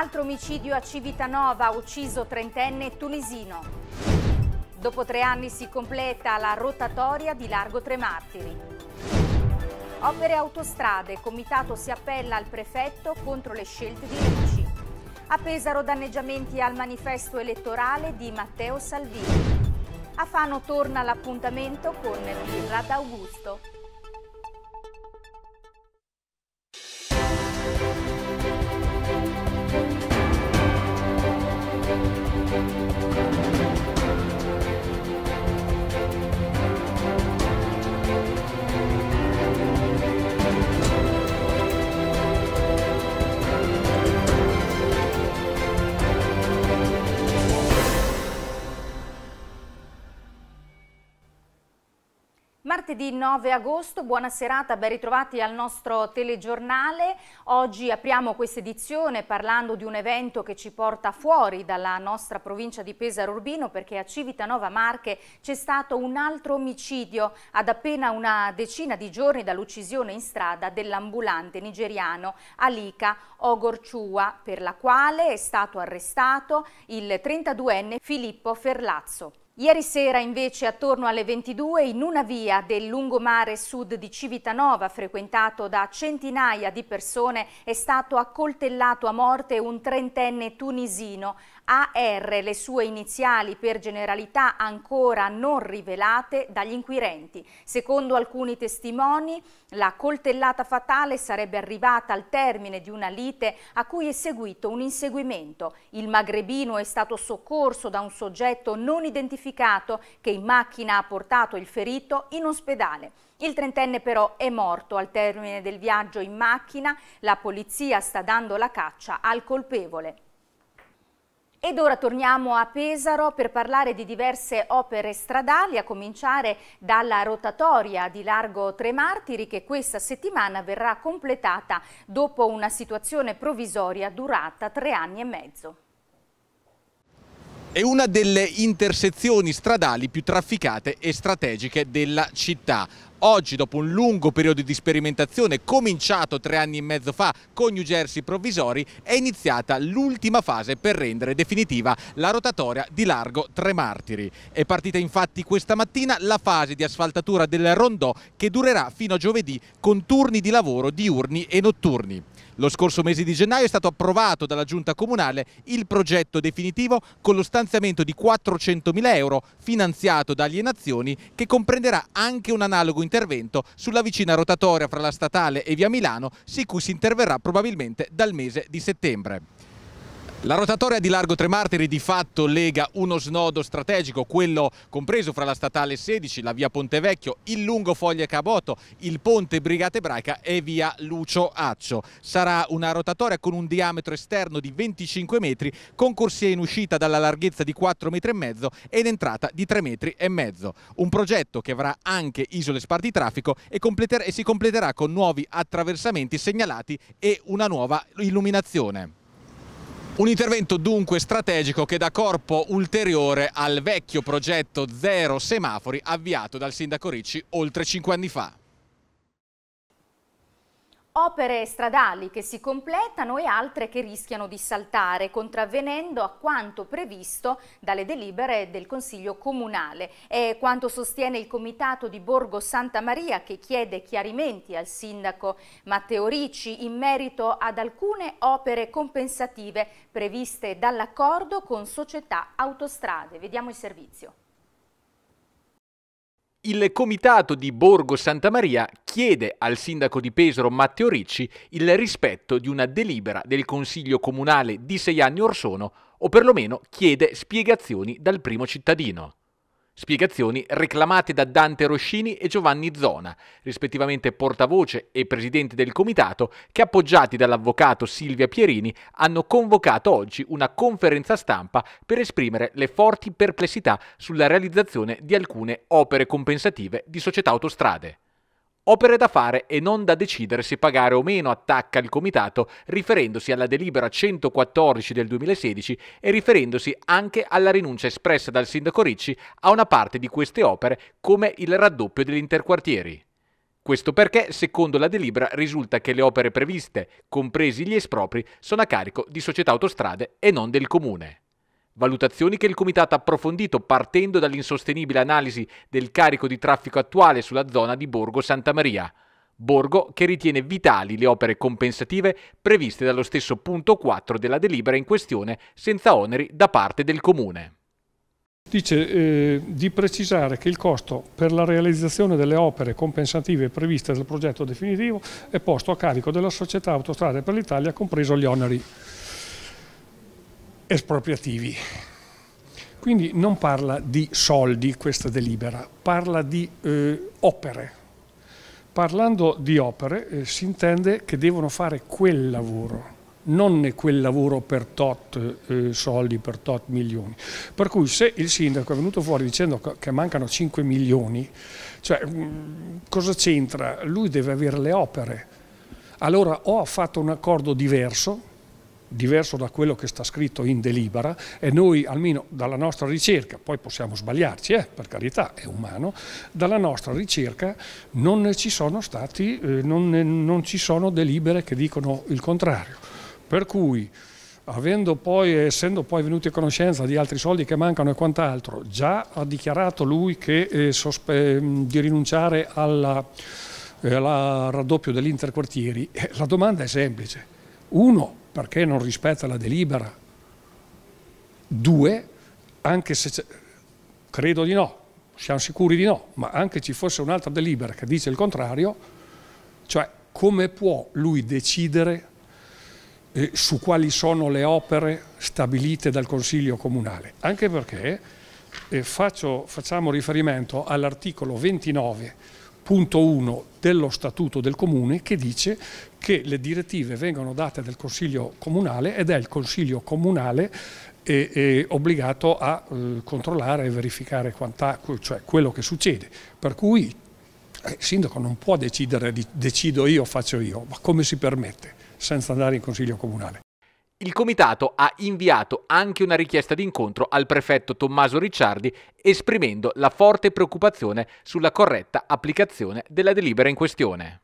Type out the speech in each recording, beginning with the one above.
Altro omicidio a Civitanova, ucciso trentenne tunisino. Dopo tre anni si completa la rotatoria di Largo Tre Martiri. Opere autostrade, comitato si appella al prefetto contro le scelte di Ricci. A Pesaro danneggiamenti al manifesto elettorale di Matteo Salvini. A Fano torna l'appuntamento con Birra d'Augusto. martedì 9 agosto, buona serata, ben ritrovati al nostro telegiornale. Oggi apriamo questa edizione parlando di un evento che ci porta fuori dalla nostra provincia di Pesaro Urbino perché a Civitanova Marche c'è stato un altro omicidio ad appena una decina di giorni dall'uccisione in strada dell'ambulante nigeriano Alika Ogorciua per la quale è stato arrestato il 32enne Filippo Ferlazzo. Ieri sera invece attorno alle 22 in una via del lungomare sud di Civitanova frequentato da centinaia di persone è stato accoltellato a morte un trentenne tunisino AR, le sue iniziali per generalità ancora non rivelate dagli inquirenti. Secondo alcuni testimoni, la coltellata fatale sarebbe arrivata al termine di una lite a cui è seguito un inseguimento. Il magrebino è stato soccorso da un soggetto non identificato che in macchina ha portato il ferito in ospedale. Il trentenne però è morto al termine del viaggio in macchina, la polizia sta dando la caccia al colpevole. Ed ora torniamo a Pesaro per parlare di diverse opere stradali, a cominciare dalla rotatoria di Largo Tre Martiri che questa settimana verrà completata dopo una situazione provvisoria durata tre anni e mezzo. È una delle intersezioni stradali più trafficate e strategiche della città. Oggi, dopo un lungo periodo di sperimentazione cominciato tre anni e mezzo fa con New Jersey provvisori, è iniziata l'ultima fase per rendere definitiva la rotatoria di largo Tre Martiri. È partita infatti questa mattina la fase di asfaltatura del rondò che durerà fino a giovedì con turni di lavoro diurni e notturni. Lo scorso mese di gennaio è stato approvato dalla Giunta Comunale il progetto definitivo con lo stanziamento di 400.000 euro finanziato da alienazioni che comprenderà anche un analogo intervento sulla vicina rotatoria fra la Statale e Via Milano, su cui si interverrà probabilmente dal mese di settembre. La rotatoria di Largo Tre Martiri di fatto lega uno snodo strategico, quello compreso fra la statale 16, la via Ponte Vecchio, il lungo Foglie Caboto, il ponte Brigata Ebraica e via Lucio Accio. Sarà una rotatoria con un diametro esterno di 25 metri, con corsia in uscita dalla larghezza di 4,5 metri ed in entrata di 3,5 metri Un progetto che avrà anche isole spartitraffico e, e si completerà con nuovi attraversamenti segnalati e una nuova illuminazione. Un intervento dunque strategico che dà corpo ulteriore al vecchio progetto Zero Semafori avviato dal sindaco Ricci oltre cinque anni fa opere stradali che si completano e altre che rischiano di saltare, contravvenendo a quanto previsto dalle delibere del Consiglio Comunale. È quanto sostiene il Comitato di Borgo Santa Maria che chiede chiarimenti al sindaco Matteo Ricci in merito ad alcune opere compensative previste dall'accordo con società autostrade. Vediamo il servizio il comitato di Borgo Santa Maria chiede al sindaco di Pesaro Matteo Ricci il rispetto di una delibera del Consiglio Comunale di sei anni or sono, o perlomeno chiede spiegazioni dal primo cittadino. Spiegazioni reclamate da Dante Roscini e Giovanni Zona, rispettivamente portavoce e presidente del comitato, che appoggiati dall'avvocato Silvia Pierini hanno convocato oggi una conferenza stampa per esprimere le forti perplessità sulla realizzazione di alcune opere compensative di società autostrade. Opere da fare e non da decidere se pagare o meno, attacca il comitato, riferendosi alla delibera 114 del 2016 e riferendosi anche alla rinuncia espressa dal sindaco Ricci a una parte di queste opere come il raddoppio degli interquartieri. Questo perché, secondo la delibera, risulta che le opere previste, compresi gli espropri, sono a carico di società autostrade e non del comune. Valutazioni che il Comitato ha approfondito partendo dall'insostenibile analisi del carico di traffico attuale sulla zona di Borgo Santa Maria. Borgo che ritiene vitali le opere compensative previste dallo stesso punto 4 della delibera in questione senza oneri da parte del Comune. Dice eh, di precisare che il costo per la realizzazione delle opere compensative previste dal progetto definitivo è posto a carico della società Autostrade per l'Italia, compreso gli oneri espropriativi. Quindi non parla di soldi questa delibera, parla di eh, opere. Parlando di opere eh, si intende che devono fare quel lavoro, non quel lavoro per tot eh, soldi, per tot milioni. Per cui se il sindaco è venuto fuori dicendo che mancano 5 milioni, cioè, mh, mm, cosa c'entra? Lui deve avere le opere. Allora o ha fatto un accordo diverso diverso da quello che sta scritto in delibera e noi almeno dalla nostra ricerca, poi possiamo sbagliarci, eh, per carità è umano, dalla nostra ricerca non ci sono, stati, eh, non, non ci sono delibere che dicono il contrario. Per cui poi, essendo poi venuti a conoscenza di altri soldi che mancano e quant'altro, già ha dichiarato lui che, eh, di rinunciare alla, eh, alla raddoppio dell'interquartieri, eh, la domanda è semplice. Uno, perché non rispetta la delibera. Due, anche se credo di no, siamo sicuri di no, ma anche se ci fosse un'altra delibera che dice il contrario, cioè come può lui decidere eh, su quali sono le opere stabilite dal Consiglio Comunale? Anche perché eh, faccio, facciamo riferimento all'articolo 29 punto 1 dello statuto del comune che dice che le direttive vengono date dal Consiglio comunale ed è il Consiglio comunale è, eh, è eh, obbligato a eh, controllare e verificare quanta, cioè quello che succede. Per cui eh, il sindaco non può decidere di decido io, faccio io, ma come si permette senza andare in Consiglio comunale? Il comitato ha inviato anche una richiesta di incontro al prefetto Tommaso Ricciardi esprimendo la forte preoccupazione sulla corretta applicazione della delibera in questione.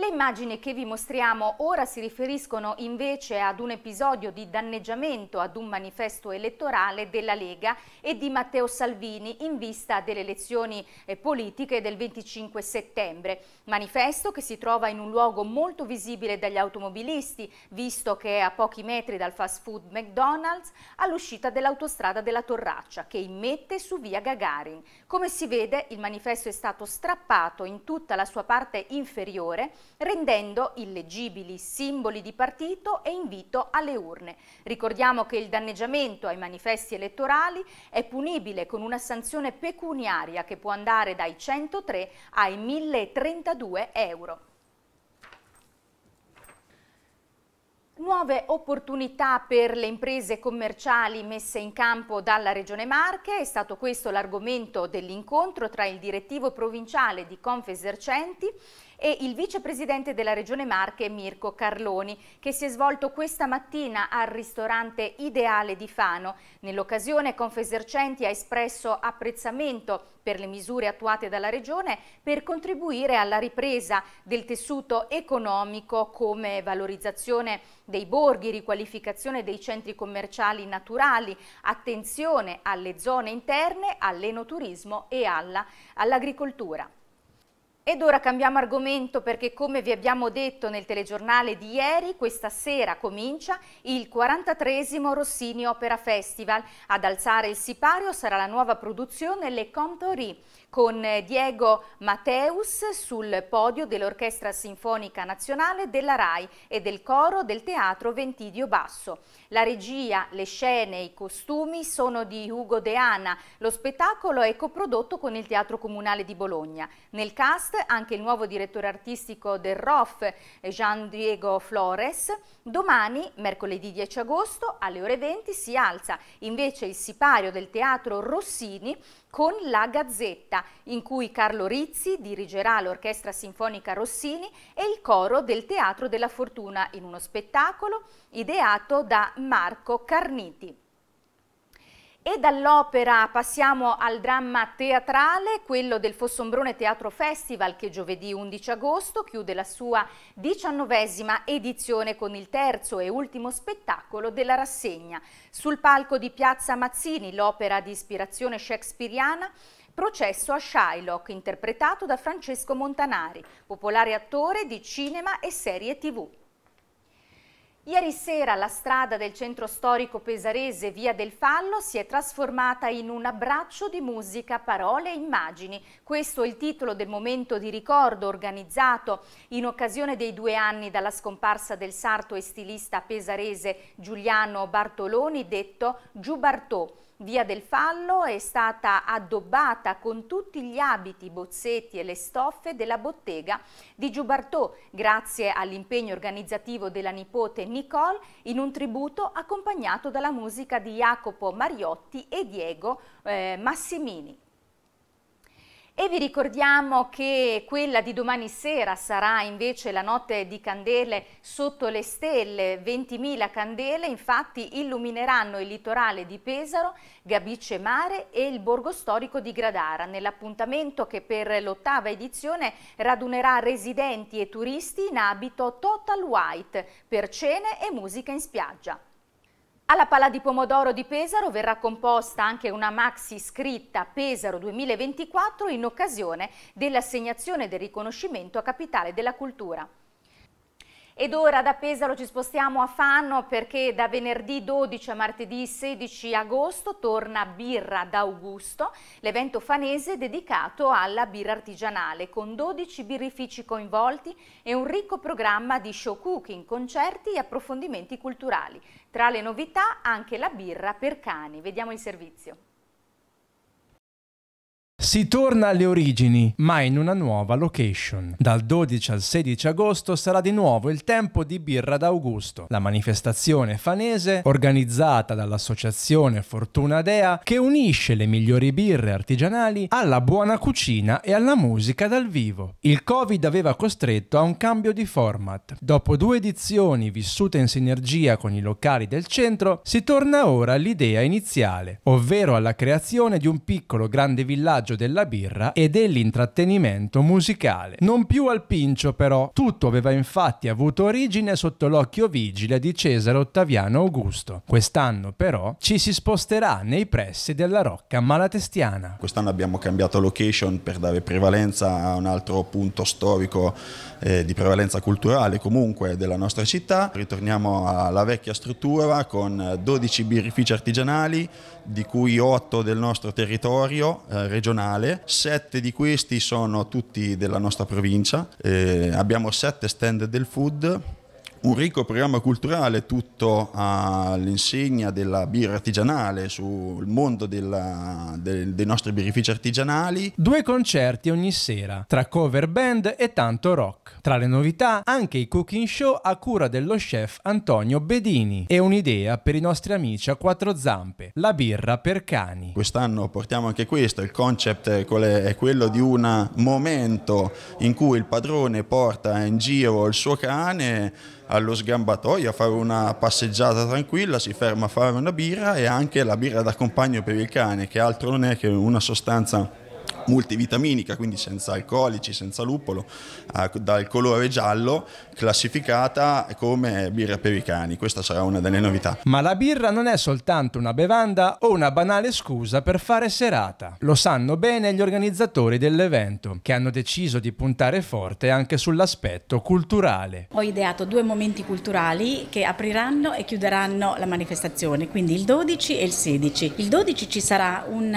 Le immagini che vi mostriamo ora si riferiscono invece ad un episodio di danneggiamento ad un manifesto elettorale della Lega e di Matteo Salvini in vista delle elezioni eh, politiche del 25 settembre. Manifesto che si trova in un luogo molto visibile dagli automobilisti, visto che è a pochi metri dal fast food McDonald's, all'uscita dell'autostrada della Torraccia, che immette su via Gagarin. Come si vede, il manifesto è stato strappato in tutta la sua parte inferiore rendendo illegibili simboli di partito e invito alle urne. Ricordiamo che il danneggiamento ai manifesti elettorali è punibile con una sanzione pecuniaria che può andare dai 103 ai 1032 euro. Nuove opportunità per le imprese commerciali messe in campo dalla Regione Marche è stato questo l'argomento dell'incontro tra il direttivo provinciale di Confesercenti e il vicepresidente della Regione Marche Mirko Carloni che si è svolto questa mattina al ristorante Ideale di Fano. Nell'occasione Confesercenti ha espresso apprezzamento per le misure attuate dalla Regione per contribuire alla ripresa del tessuto economico come valorizzazione dei borghi, riqualificazione dei centri commerciali naturali, attenzione alle zone interne, all'enoturismo e all'agricoltura. All ed ora cambiamo argomento perché come vi abbiamo detto nel telegiornale di ieri, questa sera comincia il 43 Rossini Opera Festival. Ad alzare il sipario sarà la nuova produzione Le Contori con eh, Diego Mateus sul podio dell'Orchestra Sinfonica Nazionale della RAI e del coro del Teatro Ventidio Basso. La regia, le scene e i costumi sono di Ugo Deana. Lo spettacolo è coprodotto con il Teatro Comunale di Bologna. Nel cast anche il nuovo direttore artistico del ROF, Gian Diego Flores. Domani, mercoledì 10 agosto, alle ore 20 si alza invece il sipario del Teatro Rossini con La Gazzetta in cui Carlo Rizzi dirigerà l'Orchestra Sinfonica Rossini e il coro del Teatro della Fortuna in uno spettacolo ideato da Marco Carniti. E dall'opera passiamo al dramma teatrale, quello del Fossombrone Teatro Festival che giovedì 11 agosto chiude la sua diciannovesima edizione con il terzo e ultimo spettacolo della rassegna. Sul palco di Piazza Mazzini l'opera di ispirazione shakespeariana Processo a Shylock, interpretato da Francesco Montanari, popolare attore di cinema e serie tv. Ieri sera la strada del centro storico pesarese Via del Fallo si è trasformata in un abbraccio di musica, parole e immagini. Questo è il titolo del momento di ricordo organizzato in occasione dei due anni dalla scomparsa del sarto e stilista pesarese Giuliano Bartoloni, detto Giubartò Via del Fallo è stata addobbata con tutti gli abiti, i bozzetti e le stoffe della bottega di Giubartò, grazie all'impegno organizzativo della nipote Nicole, in un tributo accompagnato dalla musica di Jacopo Mariotti e Diego eh, Massimini. E vi ricordiamo che quella di domani sera sarà invece la notte di candele sotto le stelle, 20.000 candele infatti illumineranno il litorale di Pesaro, Gabice Mare e il borgo storico di Gradara, nell'appuntamento che per l'ottava edizione radunerà residenti e turisti in abito total white per cene e musica in spiaggia. Alla Pala di Pomodoro di Pesaro verrà composta anche una maxi scritta Pesaro 2024 in occasione dell'assegnazione del riconoscimento a Capitale della Cultura. Ed ora da Pesaro ci spostiamo a Fanno perché da venerdì 12 a martedì 16 agosto torna Birra d'Augusto, l'evento fanese dedicato alla birra artigianale con 12 birrifici coinvolti e un ricco programma di show cooking, concerti e approfondimenti culturali. Tra le novità anche la birra per cani. Vediamo il servizio. Si torna alle origini, ma in una nuova location. Dal 12 al 16 agosto sarà di nuovo il tempo di Birra d'Augusto, la manifestazione fanese organizzata dall'associazione Fortuna Dea che unisce le migliori birre artigianali alla buona cucina e alla musica dal vivo. Il Covid aveva costretto a un cambio di format. Dopo due edizioni vissute in sinergia con i locali del centro, si torna ora all'idea iniziale, ovvero alla creazione di un piccolo grande villaggio della birra e dell'intrattenimento musicale. Non più al pincio però, tutto aveva infatti avuto origine sotto l'occhio vigile di Cesare Ottaviano Augusto. Quest'anno però ci si sposterà nei pressi della Rocca Malatestiana. Quest'anno abbiamo cambiato location per dare prevalenza a un altro punto storico eh, di prevalenza culturale comunque della nostra città. Ritorniamo alla vecchia struttura con 12 birrifici artigianali di cui 8 del nostro territorio eh, regionale, 7 di questi sono tutti della nostra provincia, eh, abbiamo 7 stand del food un ricco programma culturale tutto all'insegna della birra artigianale, sul mondo della, de, dei nostri birrifici artigianali. Due concerti ogni sera, tra cover band e tanto rock. Tra le novità anche i cooking show a cura dello chef Antonio Bedini e un'idea per i nostri amici a quattro zampe, la birra per cani. Quest'anno portiamo anche questo, il concept eh, è quello di un momento in cui il padrone porta in giro il suo cane allo sgambatoio a fare una passeggiata tranquilla, si ferma a fare una birra e anche la birra d'accompagno per il cane, che altro non è che una sostanza multivitaminica, quindi senza alcolici, senza lupolo, eh, dal colore giallo, classificata come birra per i cani. Questa sarà una delle novità. Ma la birra non è soltanto una bevanda o una banale scusa per fare serata. Lo sanno bene gli organizzatori dell'evento, che hanno deciso di puntare forte anche sull'aspetto culturale. Ho ideato due momenti culturali che apriranno e chiuderanno la manifestazione, quindi il 12 e il 16. Il 12 ci sarà un,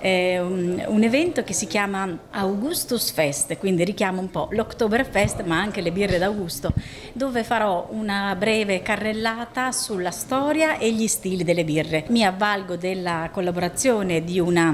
eh, un, ehm, un evento evento che si chiama Augustus Fest, quindi richiamo un po' l'Oktoberfest ma anche le birre d'Augusto, dove farò una breve carrellata sulla storia e gli stili delle birre. Mi avvalgo della collaborazione di una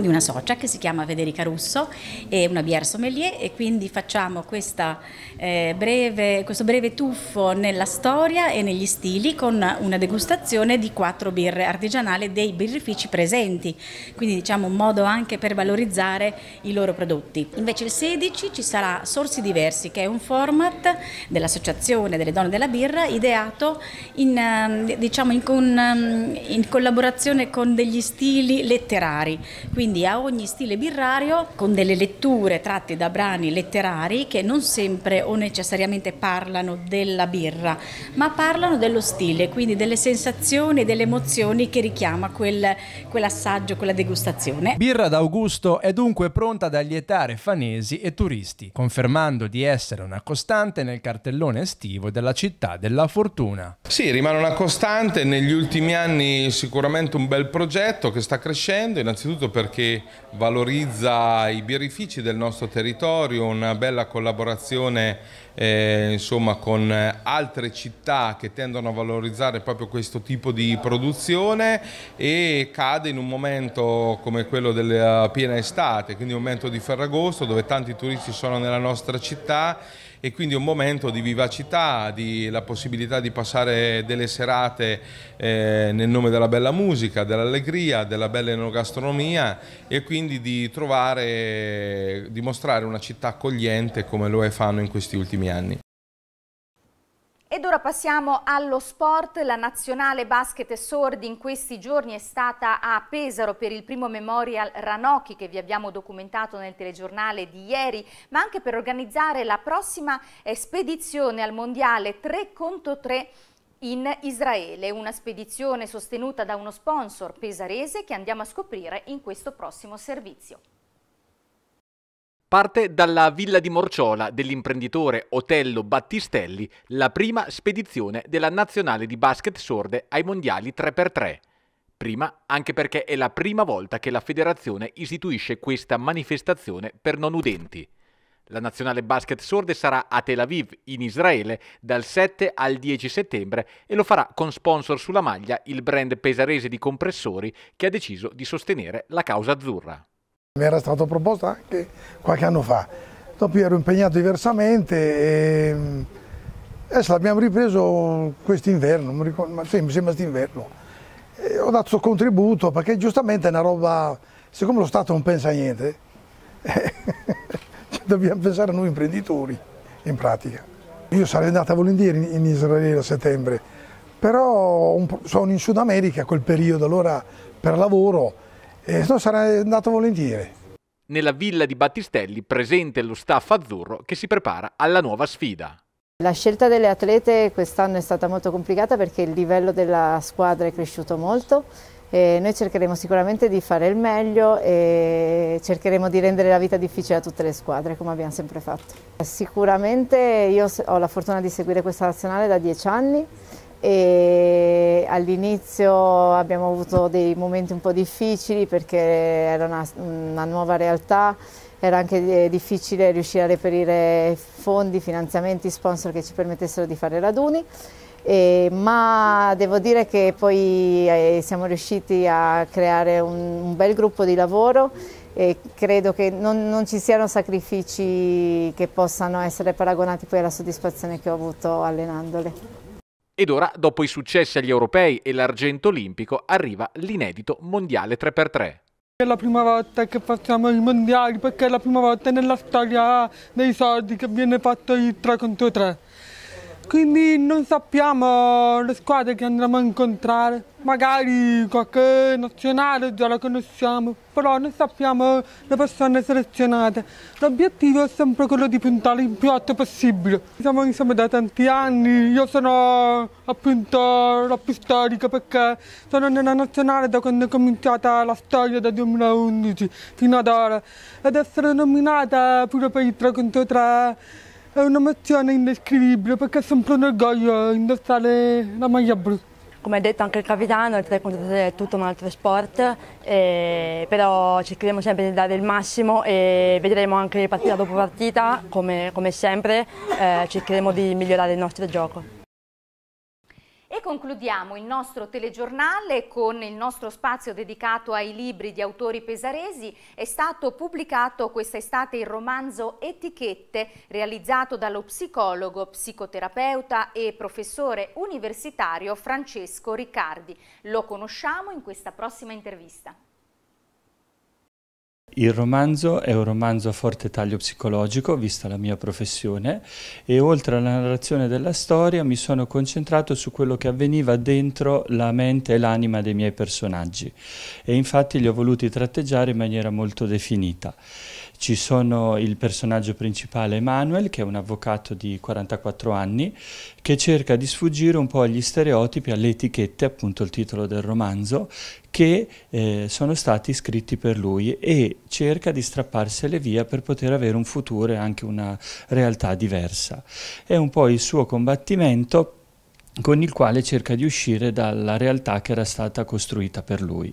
di una socia che si chiama Federica Russo e una bière sommelier e quindi facciamo questa, eh, breve, questo breve tuffo nella storia e negli stili con una degustazione di quattro birre artigianali dei birrifici presenti, quindi diciamo un modo anche per valorizzare i loro prodotti. Invece il 16 ci sarà Sorsi Diversi che è un format dell'Associazione delle Donne della Birra ideato in, ehm, diciamo, in, con, ehm, in collaborazione con degli stili letterari. Quindi quindi a ogni stile birrario con delle letture tratte da brani letterari che non sempre o necessariamente parlano della birra, ma parlano dello stile, quindi delle sensazioni e delle emozioni che richiama quel, quell'assaggio, quella degustazione. Birra d'Augusto è dunque pronta ad allietare fanesi e turisti, confermando di essere una costante nel cartellone estivo della città della fortuna. Sì, rimane una costante, negli ultimi anni sicuramente un bel progetto che sta crescendo, innanzitutto perché che valorizza i birrifici del nostro territorio, una bella collaborazione eh, insomma, con altre città che tendono a valorizzare proprio questo tipo di produzione e cade in un momento come quello della piena estate, quindi un momento di Ferragosto dove tanti turisti sono nella nostra città e quindi un momento di vivacità, di la possibilità di passare delle serate eh, nel nome della bella musica, dell'allegria, della bella enogastronomia e quindi di trovare, dimostrare una città accogliente come lo è Fano in questi ultimi anni. Ed ora passiamo allo sport. La nazionale basket sordi in questi giorni è stata a Pesaro per il primo Memorial Ranocchi che vi abbiamo documentato nel telegiornale di ieri, ma anche per organizzare la prossima spedizione al Mondiale 3 contro 3 in Israele, una spedizione sostenuta da uno sponsor pesarese che andiamo a scoprire in questo prossimo servizio parte dalla villa di Morciola dell'imprenditore Otello Battistelli la prima spedizione della nazionale di basket sorde ai mondiali 3x3. Prima anche perché è la prima volta che la federazione istituisce questa manifestazione per non udenti. La nazionale basket sorde sarà a Tel Aviv, in Israele, dal 7 al 10 settembre e lo farà con sponsor sulla maglia il brand pesarese di compressori che ha deciso di sostenere la causa azzurra. Mi era stato proposto anche qualche anno fa, dopo ero impegnato diversamente e mm, adesso l'abbiamo ripreso quest'inverno, mi, ricordo, sì, mi sembra quest'inverno. Ho dato il contributo perché giustamente è una roba, siccome lo Stato non pensa a niente, eh, dobbiamo pensare a noi imprenditori in pratica. Io sarei andata volentieri in Israele a settembre, però sono in Sud America quel periodo, allora per lavoro e eh, no, sarei andato volentieri. Nella villa di Battistelli presente lo staff azzurro che si prepara alla nuova sfida. La scelta delle atlete quest'anno è stata molto complicata perché il livello della squadra è cresciuto molto e noi cercheremo sicuramente di fare il meglio e cercheremo di rendere la vita difficile a tutte le squadre come abbiamo sempre fatto. Sicuramente io ho la fortuna di seguire questa nazionale da dieci anni e all'inizio abbiamo avuto dei momenti un po' difficili perché era una, una nuova realtà, era anche eh, difficile riuscire a reperire fondi, finanziamenti, sponsor che ci permettessero di fare raduni. Eh, ma devo dire che poi eh, siamo riusciti a creare un, un, bel gruppo di lavoro e credo che non, non, ci siano sacrifici che possano essere paragonati poi alla soddisfazione che ho avuto allenandole. Ed ora, dopo i successi agli europei e l'argento olimpico, arriva l'inedito mondiale 3x3. È la prima volta che facciamo i mondiali perché è la prima volta nella storia dei soldi che viene fatto il 3 contro 3. Quindi non sappiamo le squadre che andremo a incontrare. Magari qualche nazionale già la conosciamo, però non sappiamo le persone selezionate. L'obiettivo è sempre quello di puntare il più alto possibile. Siamo insieme da tanti anni, io sono appunto la più storica perché sono nella nazionale da quando è cominciata la storia dal 2011 fino ad ora. Ed essere nominata pure per il 3 contro 3 è un'emozione indescrivibile perché è sempre un orgoglio indossare la maglia blu. Come ha detto anche il capitano, il 3 è tutto un altro sport, eh, però cercheremo sempre di dare il massimo e vedremo anche partita dopo partita, come, come sempre, eh, cercheremo di migliorare il nostro gioco concludiamo il nostro telegiornale con il nostro spazio dedicato ai libri di autori pesaresi. È stato pubblicato questa estate il romanzo Etichette, realizzato dallo psicologo, psicoterapeuta e professore universitario Francesco Riccardi. Lo conosciamo in questa prossima intervista. Il romanzo è un romanzo a forte taglio psicologico, vista la mia professione, e oltre alla narrazione della storia mi sono concentrato su quello che avveniva dentro la mente e l'anima dei miei personaggi e infatti li ho voluti tratteggiare in maniera molto definita. Ci sono il personaggio principale Emanuel, che è un avvocato di 44 anni, che cerca di sfuggire un po' agli stereotipi, alle etichette, appunto il titolo del romanzo, che eh, sono stati scritti per lui e cerca di strapparsele via per poter avere un futuro e anche una realtà diversa. È un po' il suo combattimento con il quale cerca di uscire dalla realtà che era stata costruita per lui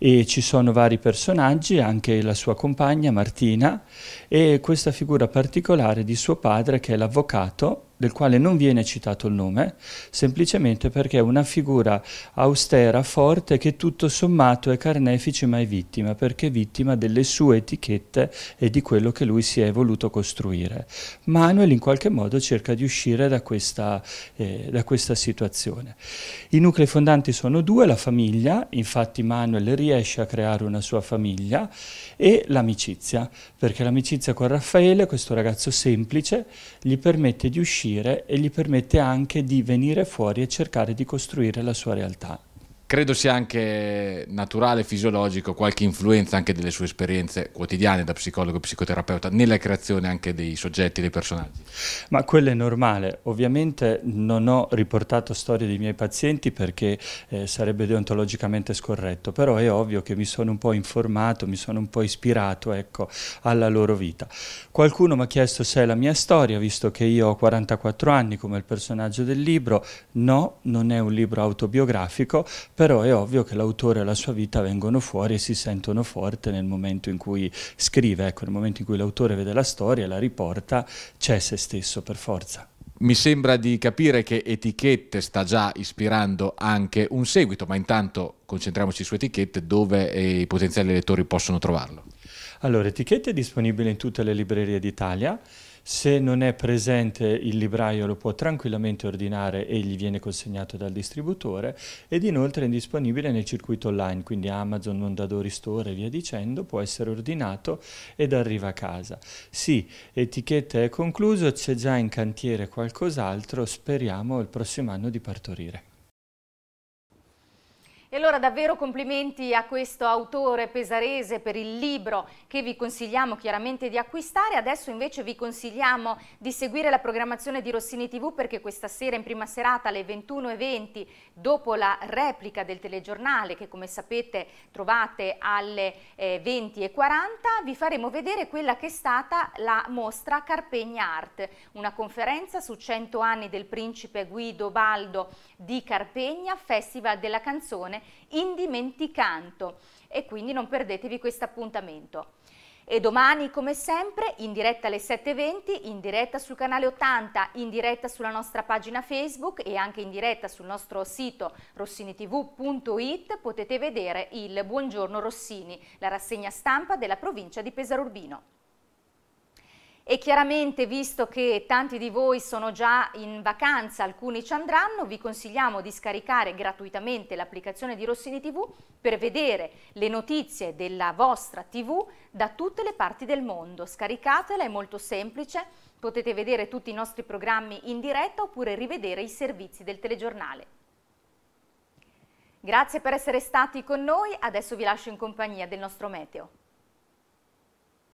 e ci sono vari personaggi, anche la sua compagna Martina e questa figura particolare di suo padre che è l'avvocato del quale non viene citato il nome, semplicemente perché è una figura austera, forte, che tutto sommato è carnefice ma è vittima, perché è vittima delle sue etichette e di quello che lui si è voluto costruire. Manuel in qualche modo cerca di uscire da questa, eh, da questa situazione. I nuclei fondanti sono due, la famiglia, infatti Manuel riesce a creare una sua famiglia, e l'amicizia, perché l'amicizia con Raffaele, questo ragazzo semplice, gli permette di uscire uscire e gli permette anche di venire fuori e cercare di costruire la sua realtà credo sia anche naturale, fisiologico, qualche influenza anche delle sue esperienze quotidiane da psicologo e psicoterapeuta nella creazione anche dei soggetti, dei personaggi. Ma quello è normale. Ovviamente non ho riportato storie dei miei pazienti perché eh, sarebbe deontologicamente scorretto, però è ovvio che mi sono un po' informato, mi sono un po' ispirato ecco, alla loro vita. Qualcuno mi ha chiesto se è la mia storia, visto che io ho 44 anni come il personaggio del libro. No, non è un libro autobiografico, però è ovvio che l'autore e la sua vita vengono fuori e si sentono forte nel momento in cui scrive, ecco, nel momento in cui l'autore vede la storia e la riporta, c'è se stesso per forza. Mi sembra di capire che Etichette sta già ispirando anche un seguito, ma intanto concentriamoci su Etichette, dove eh, i potenziali lettori possono trovarlo. Allora, Etichette è disponibile in tutte le librerie d'Italia. Se non è presente il libraio lo può tranquillamente ordinare e gli viene consegnato dal distributore ed inoltre è disponibile nel circuito online, quindi Amazon, Mondadori Store e via dicendo, può essere ordinato ed arriva a casa. Sì, etichetta è concluso, c'è già in cantiere qualcos'altro, speriamo il prossimo anno di partorire. E allora davvero complimenti a questo autore pesarese per il libro che vi consigliamo chiaramente di acquistare. Adesso invece vi consigliamo di seguire la programmazione di Rossini TV perché questa sera in prima serata alle 21.20 dopo la replica del telegiornale che come sapete trovate alle 20.40 eh, vi faremo vedere quella che è stata la mostra Carpegna Art, una conferenza su 100 anni del principe Guido Baldo di Carpegna, Festival della canzone Indimenticanto e quindi non perdetevi questo appuntamento. E domani, come sempre, in diretta alle 7.20, in diretta sul canale 80, in diretta sulla nostra pagina Facebook e anche in diretta sul nostro sito rossinitv.it potete vedere il Buongiorno Rossini, la rassegna stampa della provincia di Pesaro Urbino e chiaramente visto che tanti di voi sono già in vacanza, alcuni ci andranno, vi consigliamo di scaricare gratuitamente l'applicazione di Rossini TV per vedere le notizie della vostra TV da tutte le parti del mondo. Scaricatela, è molto semplice, potete vedere tutti i nostri programmi in diretta oppure rivedere i servizi del telegiornale. Grazie per essere stati con noi, adesso vi lascio in compagnia del nostro meteo.